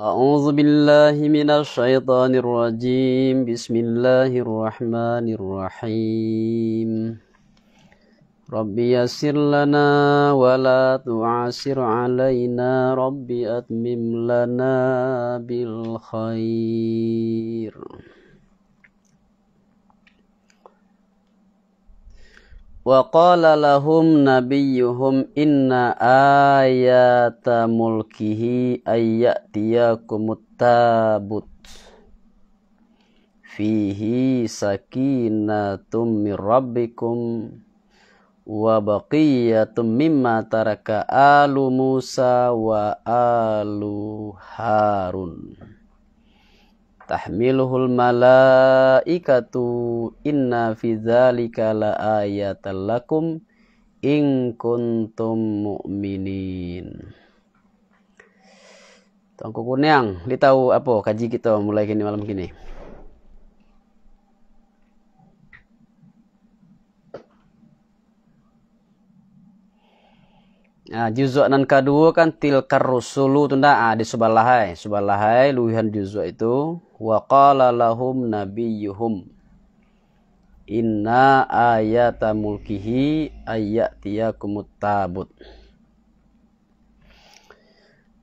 أعوذ بالله من الشيطان الرجيم بسم الله الرحمن الرحيم ربي يسر لنا ولا تعسر علينا ربي أتمم لنا بالخير wa qala lahum nabiyyuhum inna ayata mulkihi ayyatiyakumut tabut fihi sakinatum min rabbikum wa baqiyatum mimma taraka alu Musa wa alu Harun tahmiluhul malaikatu inna fi dzalika laayatal lakum in kuntum mu'minin Tuan Kukun yang, tahu apa kaji kita mulai kini malam kini. Nah, juzuk nan kedua kan tilkar rusulu tunda ah, di subalahai. Subalahai luihan juzuk itu wa qala lahum nabiyuhum inna ayata mulkihi ayyatiyakumut tabut.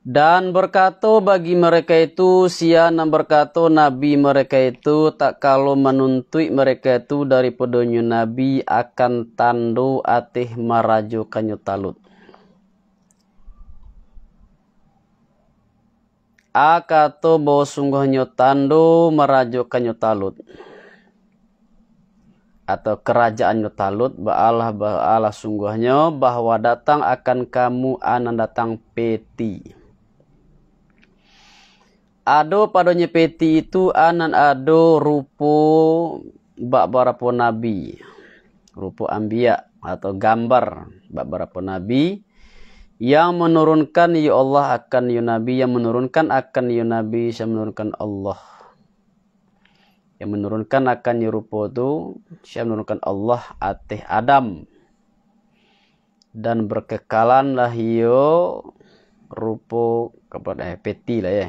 Dan berkata bagi mereka itu, sia nan berkata nabi mereka itu, tak kalau menuntui mereka itu dari pedonyo nabi akan tandu atih maraju kanyu talut. Akatobo sungguh sungguhnya merajuk ke nyotalut atau kerajaan Talut ba'alah ba'alah sungguhnya bahwa datang akan kamu anan datang peti ado padonya peti itu anan ado rupo bak barapo nabi rupo ambia atau gambar bak barapo nabi yang menurunkan ya Allah akan ya Nabi yang menurunkan akan ya Nabi yang menurunkan Allah yang menurunkan akan ya Yerupo itu yang menurunkan Allah atih Adam dan berkekalan lah yo ya rupo kepada eh, peti lah ya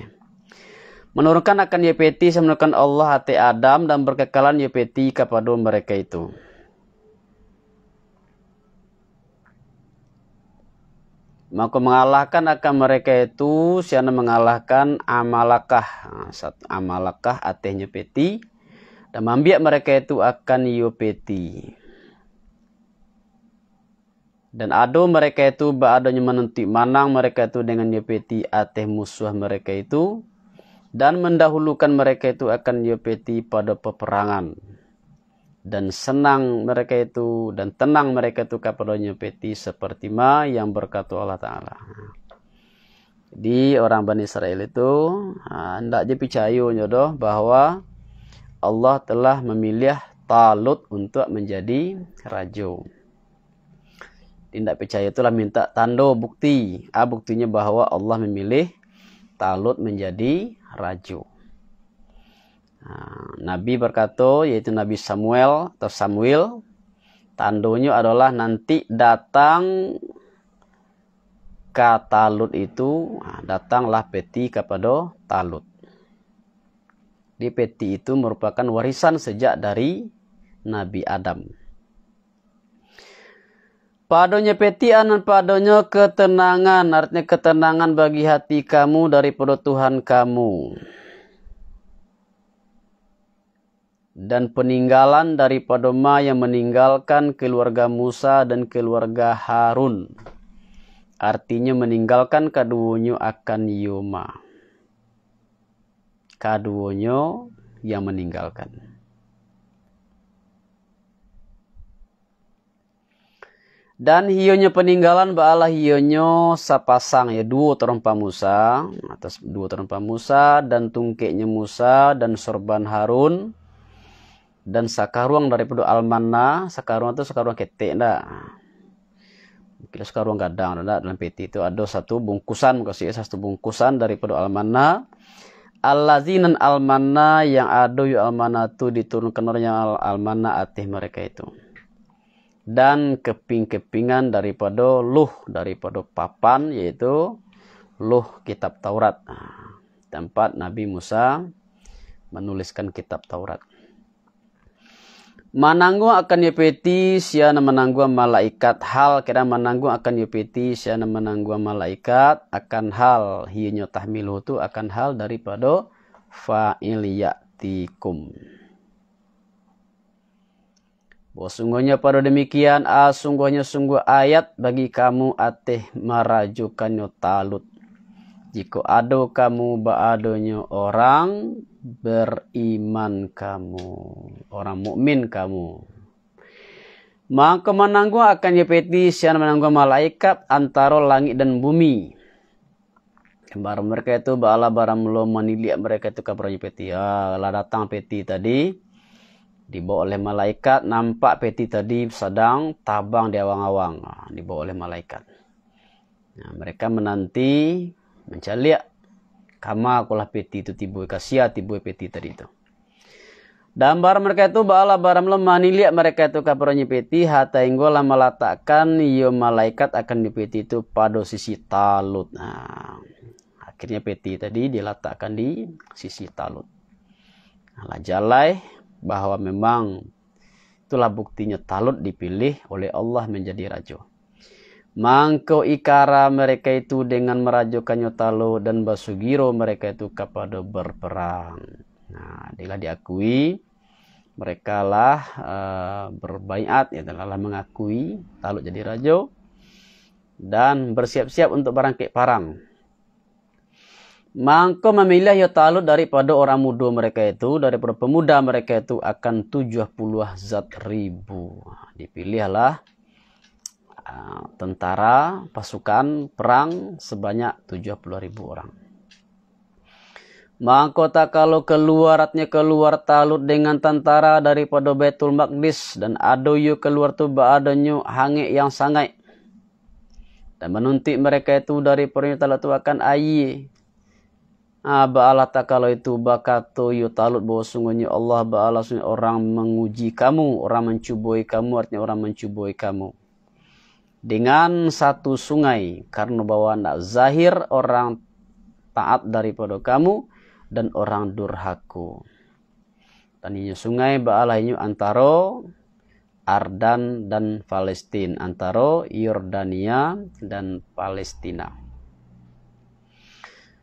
menurunkan akan ya peti saya menurunkan Allah atih Adam dan berkekalan ya peti kepada mereka itu maka mengalahkan akan mereka itu siana mengalahkan amalakah ah, satu amalakah atehnya peti dan mambia mereka itu akan yo peti dan ado mereka itu ba'adanya menentik manang mereka itu dengan yo peti ateh musuh mereka itu dan mendahulukan mereka itu akan yo peti pada peperangan dan senang mereka itu dan tenang mereka itu kepadanya peti seperti ma yang berkata Allah Ta'ala di orang Bani Israel itu hendak je percaya nyodoh bahwa Allah telah memilih Talut untuk menjadi raja. Tidak percaya itulah minta tando bukti. Ah, buktinya bahwa Allah memilih Talut menjadi raja. Ah, Nabi berkata yaitu Nabi Samuel atau Samuel tandonya adalah nanti datang ke Talut itu ah, datanglah peti kepada Talut. Di peti itu merupakan warisan sejak dari Nabi Adam. Padonya peti dan padonya ketenangan, artinya ketenangan bagi hati kamu daripada Tuhan kamu. dan peninggalan daripada ma yang meninggalkan keluarga Musa dan keluarga Harun. Artinya meninggalkan kaduonyo akan Yoma. Kaduonyo yang meninggalkan. Dan hionya peninggalan baala hionyo sapasang ya dua terompa Musa atas dua terompa Musa dan tungkeknya Musa dan sorban Harun dan sakaruang daripada almana sakaruang itu sakaruang ketik ndak kita sakaruang gadang ndak dalam peti itu ada satu bungkusan kasih satu bungkusan daripada almana allazinan almana yang ada yu almana tu diturunkan yang al almana atih mereka itu dan keping-kepingan daripada luh daripada papan yaitu luh kitab Taurat tempat Nabi Musa menuliskan kitab Taurat Mananggung akan yepeti siana menanggung malaikat hal kira mananggung akan yepeti siana menanggung malaikat akan hal hiyo tahmilu tu akan hal daripada fa'iliyatikum. Bahwa sungguhnya pada demikian ah sungguhnya sungguh ayat bagi kamu ateh marajukannya talut. Jika ado kamu baadonya orang beriman kamu, orang mukmin kamu. Maka menanggung akan petisi sian menanggung malaikat antara langit dan bumi. Baru mereka itu bala barang lo menilik mereka itu kabarnya peti. Ya, lah datang peti tadi. Dibawa oleh malaikat. Nampak peti tadi sedang tabang di awang-awang. Dibawa oleh malaikat. Nah, mereka menanti mencaliak Kama kolah peti itu tibu kasia tibu peti tadi itu. Dan bar mereka itu bala baram lemah niliak mereka itu kapurnya peti hata lah meletakkan yo malaikat akan di peti itu pada sisi talut. Nah, akhirnya peti tadi diletakkan di sisi talut. Nah, jalai bahwa memang itulah buktinya talut dipilih oleh Allah menjadi raja. Mangko ikara mereka itu dengan merajukannya talo dan Basugiro mereka itu kepada berperang. Nah, inilah diakui mereka lah uh, berbaiat ya telah mengakui Talut jadi rajo dan bersiap-siap untuk berangkat ke parang. Mangko memilih ya Talut daripada orang muda mereka itu, daripada pemuda mereka itu akan 70 zat ribu. Nah, dipilihlah Ah, tentara, pasukan, perang sebanyak 70 ribu orang. Mahkota kalau keluaratnya keluar talut dengan tentara daripada Betul Maqdis dan adoyu keluar tuba adonyu hange yang sangai. Dan menuntik mereka itu dari perintah itu akan ayi. Ah, ba'ala kalau itu bakato yu talut bahwa sungguhnya Allah ba'ala orang menguji kamu, orang mencuboi kamu, artinya orang mencuboi kamu dengan satu sungai karena bahwa nak zahir orang taat daripada kamu dan orang durhaku taninya sungai ba'alahinyu antara Ardan dan Palestina antara Yordania dan Palestina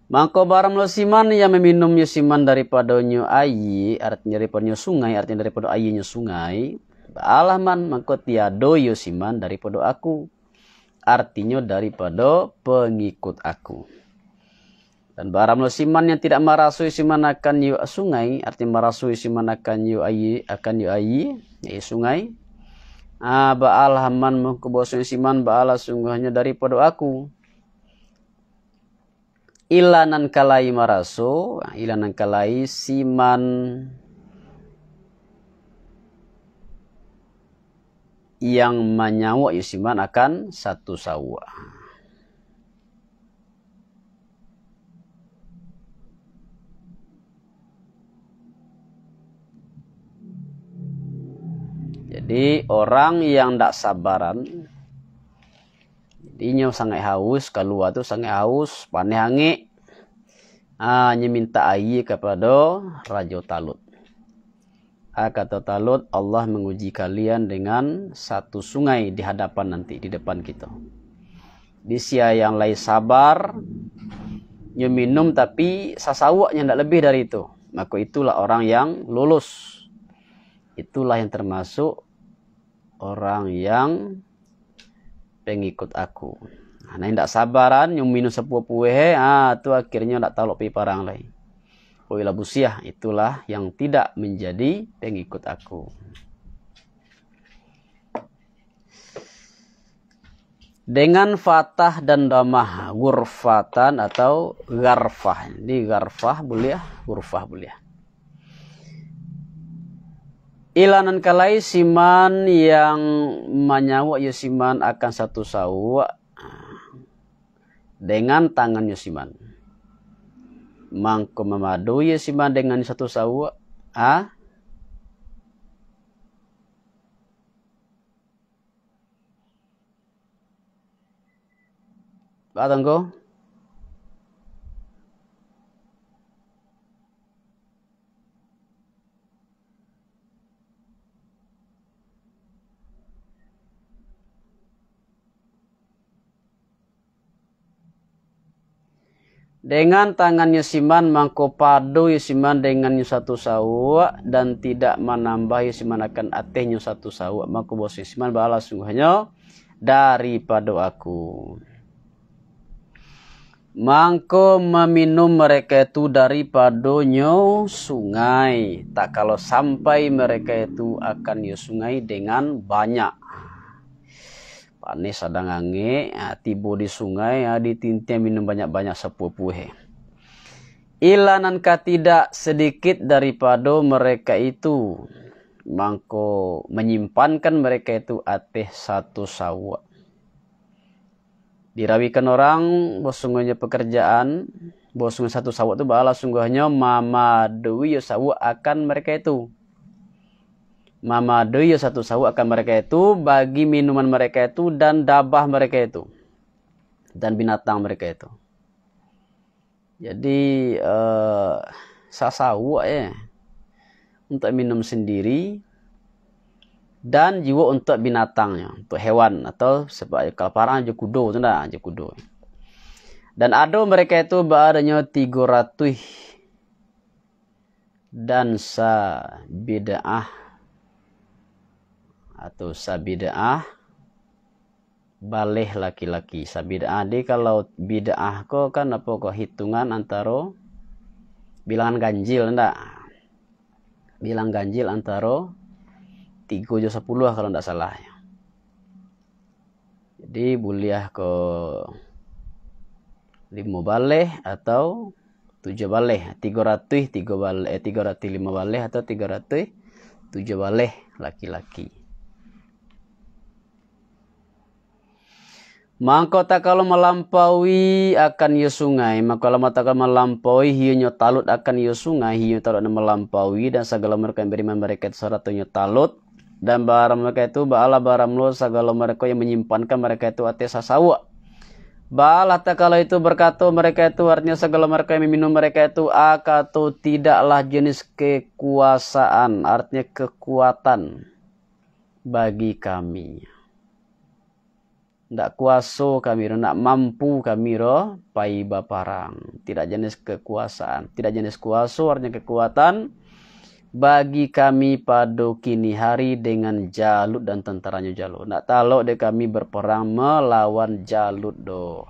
Maka barang siman yang meminum siman daripada nyu ayi, artinya daripada sungai, artinya daripada nyu sungai, alaman maka tiado yosiman daripada aku artinya daripada pengikut aku dan barang lo siman yang tidak merasui siman akan yu sungai arti merasui siman akan yu ayi akan yu ayi yu sungai ah baal haman mengkebosan siman ala sungguhnya daripada aku ilanan kalai maraso ilanan kalai siman yang menyawa yusiman akan satu sawa. Jadi orang yang tak sabaran, jadi sangat haus, keluar tu sangat haus, panih hangi, hanya ah, minta air kepada Raja Talut kata Talut, Allah menguji kalian dengan satu sungai di hadapan nanti di depan kita. Di sia yang lain sabar, nyu minum tapi sasawaknya tidak lebih dari itu. Maka itulah orang yang lulus. Itulah yang termasuk orang yang pengikut aku. Nah, tidak sabaran, yang minum sepuh puhe, ah, itu akhirnya tidak tahu lebih parang lain. Wailah busiah itulah yang tidak menjadi pengikut aku. Dengan fatah dan damah gurfatan atau garfah. Di garfah buliah, ya? gurfah buliah. Ya? Ilanan kalai siman yang menyawa yusiman ya akan satu sawa dengan tangan yusiman mangko mamaduye si man dengan satu sawa a Batang ko? Dengan tangannya Siman mangkopado ya Siman dengan satu sawa dan tidak menambah Siman akan atehnya satu sawa. mangko bos ya Siman balas sungguhnya daripada aku. Mangko meminum mereka itu daripadanya sungai. Tak kalau sampai mereka itu akan yo sungai dengan banyak. Anis sedang ngange, ya, tibo di sungai ya, ditintia minum banyak-banyak sepupuhe. Ilanan tidak sedikit daripada mereka itu mangko menyimpankan mereka itu ateh satu sawah. Dirawikan orang bosungannya pekerjaan, bosungan satu sawah itu bala sungguhnya mama dewi sawa akan mereka itu. Mama doyo ya satu sawu akan mereka itu bagi minuman mereka itu dan dabah mereka itu dan binatang mereka itu. Jadi uh, eh, sasawu ya eh, untuk minum sendiri dan jiwa untuk binatangnya, untuk hewan atau sebagai kalparan aja kudo, tidak aja kudo. Dan ada mereka itu beradanya tiga ratus dan sa bid'ah atau sabid'ah balih laki-laki sabid'ah di kalau bid'ah ko kan apa ko hitungan antara bilangan ganjil ndak bilang ganjil antara 3 jo 10 kalau ndak salah jadi buliah ke 5 balih atau 7 balih 300 3 balih 305 balih atau 300 7 balih laki-laki Maka tak kalau melampaui akan ia sungai, maka lama tak kalau melampaui hiunya talut akan ia sungai, hiunya talut akan melampaui dan segala mereka yang beriman mereka itu saratunya talut dan barang mereka itu bala barang lo segala mereka yang menyimpankan mereka itu atas sasawa. Baala tak kalau itu berkata mereka itu artinya segala mereka yang meminum mereka itu akatu tidaklah jenis kekuasaan artinya kekuatan bagi kami ndak kuaso kami ro ndak mampu kami ro pai baparang tidak jenis kekuasaan tidak jenis kuaso artinya kekuatan bagi kami pada kini hari dengan Jalut dan tentaranya Jalut. Nak talok de kami berperang melawan Jalut do.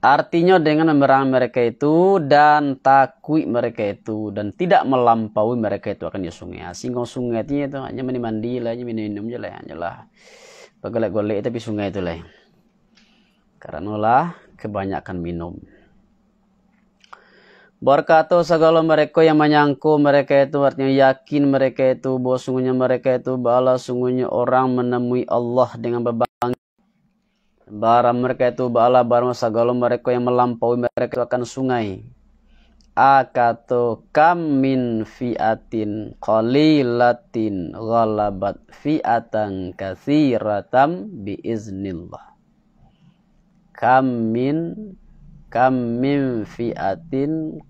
Artinya dengan memerangi mereka itu dan takui mereka itu dan tidak melampaui mereka itu akan ya sungai. Singkong sungai itu hanya mandi mandi lah, hanya minum minum je lah, hanya lah pagalak golek tapi sungai itu lah. Karena nolah kebanyakan minum. Berkata segala mereka yang menyangku mereka itu artinya yakin mereka itu bahwa sungguhnya mereka itu bala sungguhnya orang menemui Allah dengan berbangga. Barang mereka itu bala barang segala mereka yang melampaui mereka itu akan sungai akatu kam min fiatin qalilatin ghalabat fiatan katsiratam biiznillah kam min kam min fiatin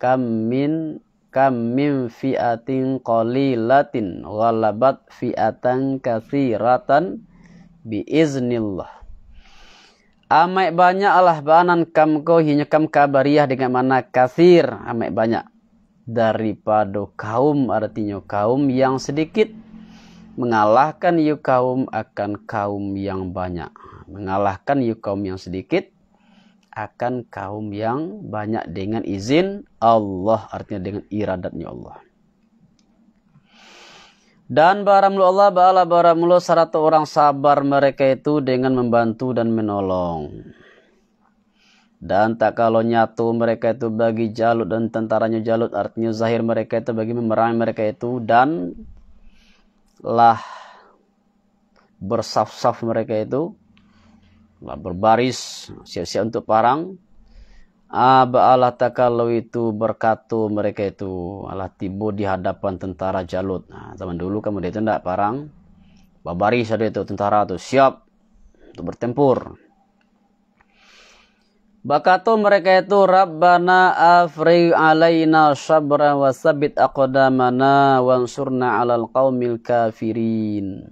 kam min kam min fiatin qalilatin ghalabat fiatan katsiratan biiznillah Amai banyak Allah banan kam kau hinya kam kabariah dengan mana kasir. Amai banyak. Daripada kaum artinya kaum yang sedikit. Mengalahkan yu kaum akan kaum yang banyak. Mengalahkan yu kaum yang sedikit akan kaum yang banyak dengan izin Allah artinya dengan iradatnya Allah dan baramlu Allah ba'ala baramlu satu orang sabar mereka itu dengan membantu dan menolong. Dan tak kalau nyatu mereka itu bagi Jalut dan tentaranya Jalut artinya zahir mereka itu bagi memerangi mereka itu dan lah bersaf-saf mereka itu lah berbaris siap-siap untuk parang Aba Allah takalau itu berkatu mereka itu Allah tiba di hadapan tentara Jalut. Nah, zaman dulu kamu dia itu tidak parang. Babari ada itu tentara itu siap untuk bertempur. Bakatu mereka itu Rabbana afri alaina sabra wa sabit aqdamana wansurna alal qaumil kafirin.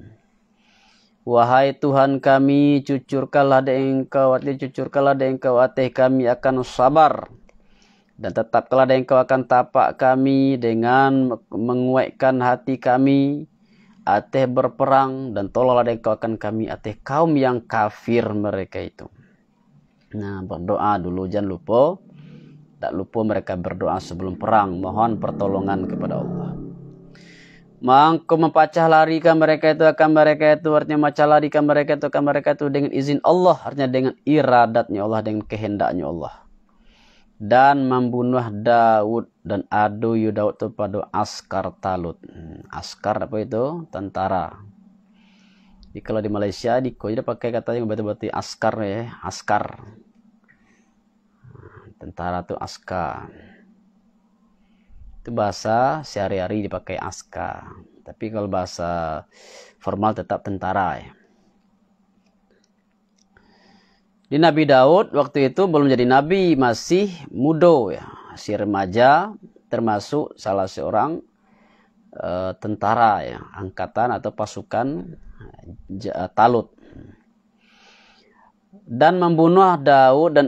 Wahai Tuhan kami, cucurkanlah dengan engkau, cucurkanlah dengan engkau ateh kami akan sabar. Dan tetapkanlah dengan engkau akan tapak kami dengan menguatkan hati kami. Ateh berperang dan tolonglah dengan engkau akan kami ateh kaum yang kafir mereka itu. Nah berdoa dulu jangan lupa. Tak lupa mereka berdoa sebelum perang. Mohon pertolongan kepada Allah. Mangku mempacah larikan mereka itu akan mereka itu artinya macah larikan mereka itu akan mereka itu dengan izin Allah artinya dengan iradatnya Allah dengan kehendaknya Allah dan membunuh Daud dan adu Daud itu pada askar Talut. Hmm, askar apa itu? Tentara. Jadi kalau di Malaysia di Kuala pakai kata katanya berarti askar ya, askar. Hmm, tentara itu askar itu bahasa sehari-hari dipakai aska tapi kalau bahasa formal tetap tentara ya di Nabi Daud waktu itu belum jadi nabi masih mudo ya si remaja termasuk salah seorang e, tentara ya angkatan atau pasukan Talut dan membunuh Daud dan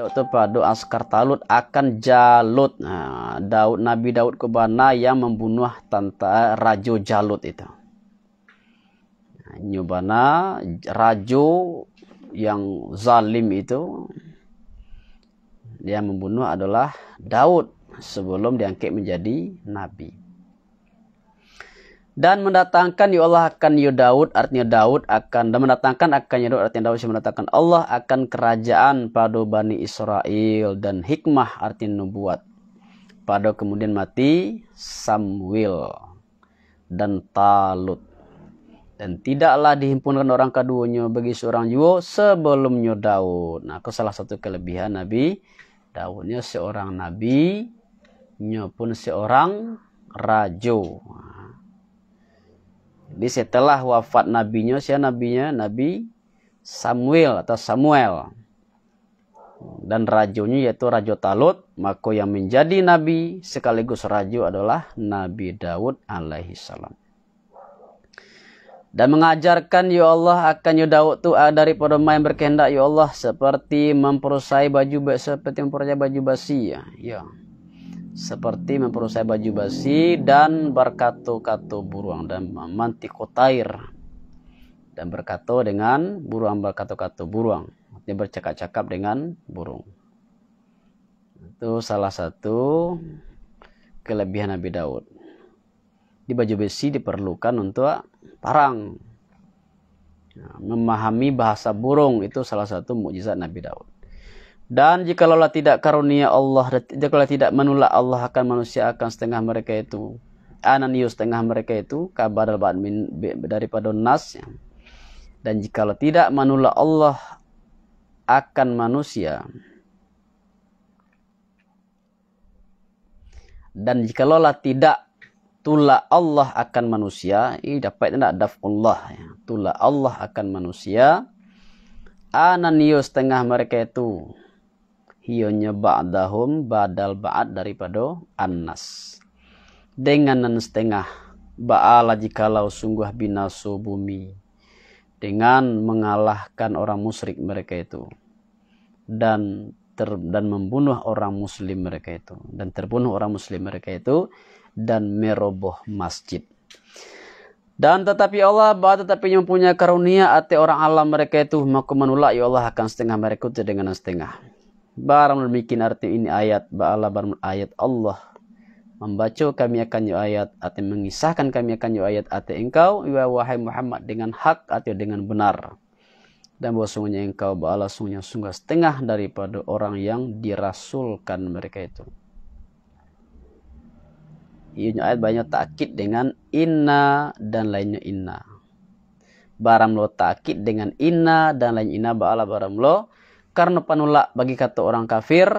itu padu askar Talut akan Jalut. Nah, Daud Nabi Daud Kubana yang membunuh tanta Rajo Jalut itu. Nah, Nyubana Rajo yang zalim itu dia membunuh adalah Daud sebelum diangkat menjadi nabi dan mendatangkan ya Allah akan ya Daud artinya Daud akan dan mendatangkan akan ya Daud artinya Daud mendatangkan Allah akan kerajaan pada Bani Israel dan hikmah artinya nubuat pada kemudian mati Samuel dan Talut dan tidaklah dihimpunkan orang keduanya bagi seorang jiwa sebelumnya Daud. Nah, itu salah satu kelebihan Nabi Daudnya seorang nabi, nya pun seorang rajo. Nah, jadi setelah wafat nabinya, siapa nabinya? Nabi Samuel atau Samuel. Dan rajonya yaitu Rajo Talut, maka yang menjadi nabi sekaligus rajo adalah Nabi Daud alaihi salam. Dan mengajarkan ya Allah akan ya Daud tu dari main yang berkehendak ya Allah seperti memperusai baju seperti memperusai baju basi ya. ya seperti memperusai baju basi dan berkato-kato buruang dan mantikotair dan berkato dengan buruang berkato-kato buruang dia bercakap-cakap dengan burung itu salah satu kelebihan Nabi Daud di baju besi diperlukan untuk parang nah, memahami bahasa burung itu salah satu mukjizat Nabi Daud dan jikalau tidak karunia Allah, jikalau tidak menolak Allah akan manusia akan setengah mereka itu. Ananius setengah mereka itu kabar badmin daripada nasnya. Dan jikalau tidak menolak Allah akan manusia. Dan jikalau tidak tula Allah akan manusia, ini dapat tidak dafullah ya. Tula Allah akan manusia. Ananius setengah mereka itu hionya ba'dahum badal ba'ad daripada annas dengan nan setengah ba'ala jikalau sungguh binasu bumi dengan mengalahkan orang musyrik mereka itu dan ter, dan membunuh orang muslim mereka itu dan terbunuh orang muslim mereka itu dan meroboh masjid dan tetapi Allah bahwa tetapi yang punya karunia ate orang alam mereka itu maka menolak ya Allah akan setengah mereka itu dengan setengah Barang demikian arti ini ayat Ba'ala barang ayat Allah Membaca kami akan yu ayat Atau mengisahkan kami akan yu ayat Atau engkau ya wahai Muhammad Dengan hak atau dengan benar Dan bahwasanya engkau ba'ala sungguhnya sungguh setengah Daripada orang yang dirasulkan mereka itu Ini ayat banyak takit dengan inna dan lainnya inna Baram lo takkid dengan inna dan lain inna ba'ala baram lo karena panulak bagi kata orang kafir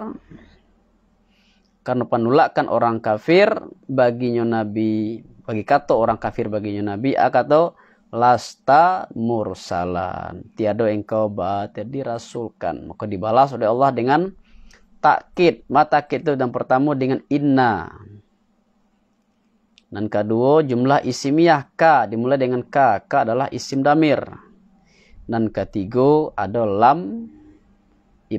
karena panulakan orang kafir baginya nabi bagi kata orang kafir baginya nabi akato lasta mursalan tiada engkau batir dirasulkan maka dibalas oleh Allah dengan takkid mata itu dan pertama dengan inna dan kedua jumlah isimiyah ka dimulai dengan ka ka adalah isim damir dan ketiga ada lam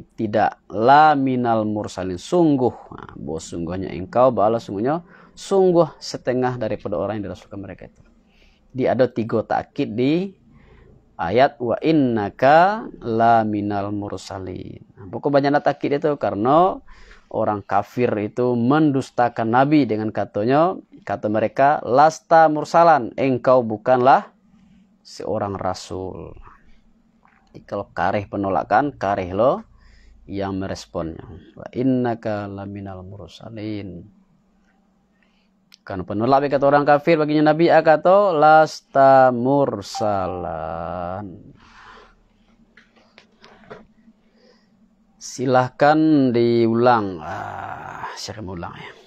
tidak la minal mursalin sungguh nah, bahwa sungguhnya engkau bala sungguhnya sungguh setengah daripada orang yang dirasulkan mereka itu di ada tiga takit di ayat wa innaka la minal mursalin nah, pokok banyak takit itu karena orang kafir itu mendustakan nabi dengan katanya kata mereka lasta mursalan engkau bukanlah seorang rasul Jadi, kalau kareh penolakan kareh lo yang meresponnya. Wa innaka laminal mursalin. Kan penulah kata orang kafir baginya Nabi akato lasta mursalan. Silahkan diulang. Ah, saya ulang ya.